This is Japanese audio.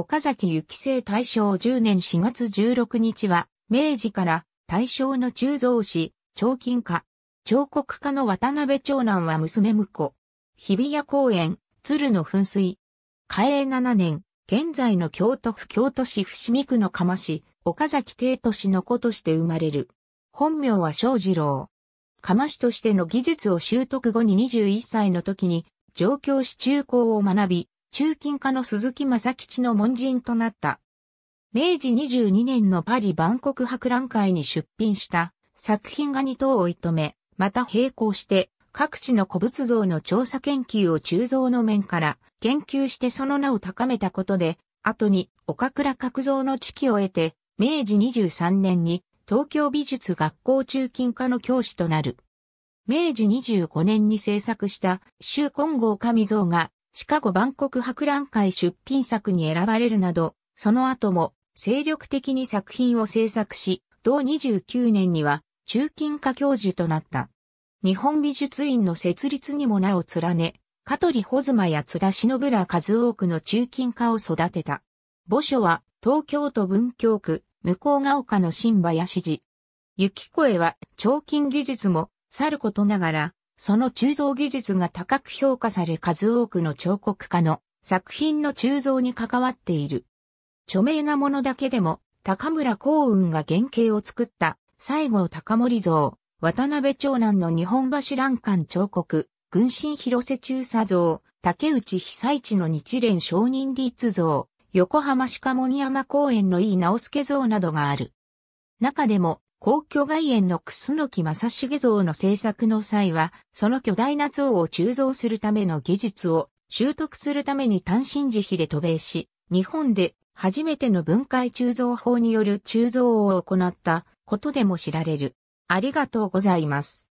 岡崎幸生大正10年4月16日は、明治から大正の鋳造師、彫金家、彫刻家の渡辺長男は娘婿。日比谷公園、鶴の噴水。嘉永7年、現在の京都府京都市伏見区の釜市、岡崎帝都市の子として生まれる。本名は正二郎。釜市としての技術を習得後に21歳の時に、上京市中高を学び、中近科の鈴木正吉の門人となった。明治22年のパリ万国博覧会に出品した作品が2等を射止め、また並行して各地の古物像の調査研究を鋳造の面から研究してその名を高めたことで、後に岡倉角蔵の知識を得て、明治23年に東京美術学校中近科の教師となる。明治25年に制作した周金剛神像がシカゴ万国博覧会出品作に選ばれるなど、その後も精力的に作品を制作し、同29年には中近科教授となった。日本美術院の設立にも名を連ね、香取穂妻や津田忍ら数多くの中近科を育てた。墓所は東京都文京区向ヶ丘の新林寺。雪声は彫金技術もさることながらその鋳造技術が高く評価され数多くの彫刻家の作品の鋳造に関わっている。著名なものだけでも、高村幸雲が原型を作った西郷隆盛像、渡辺長男の日本橋欄間彫刻、軍神広瀬中佐像、竹内被災地の日蓮承認立像、横浜鹿森山公園の井伊直介像などがある。中でも、皇居外苑の楠木正成像の制作の際は、その巨大な像を鋳造するための技術を習得するために単身自費で渡米し、日本で初めての分解鋳造法による鋳造を行ったことでも知られる。ありがとうございます。